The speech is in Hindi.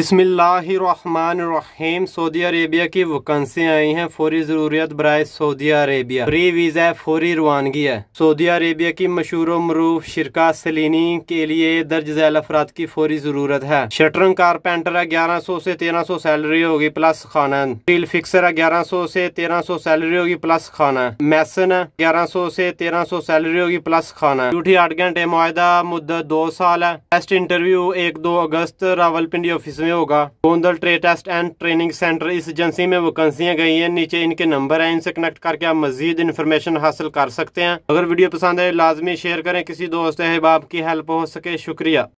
बसमिल्लाम सऊदी अरेबिया की वकन्सी आई हैं फौरी ज़रूरत बरए सऊदी अरेबिया फ्री वीज़ा फौरी रवानगी है सऊदी अरेबिया की मशहूर मरूफ शिरका सलीनी के लिए दर्ज झैल अफराद की फौरी ज़रूरत है शटरंग कारपेंटर ग्यारह सौ से तेरह सौ सैलरी होगी प्लस खाना स्टील फिक्सर ग्यारह सौ से तेरह सौ सैलरी होगी प्लस खाना मैसन ग्यारह सौ से तेरह सौ सैलरी होगी प्लस खाना ड्यूटी आठ घंटे मुआदा मुद्दत दो साल है टेस्ट इंटरव्यू एक दो अगस्त रावल पिंडी ऑफिस में में होगा Gondal trade test and training centre इस एजेंसी में वैकेंसियां गई हैं नीचे इनके नंबर हैं इनसे कनेक्ट करके आप मजीद इन्फॉर्मेशन हासिल कर सकते हैं अगर वीडियो पसंद है लाजमी शेयर करें किसी दोस्त अहबाब की हेल्प हो सके शुक्रिया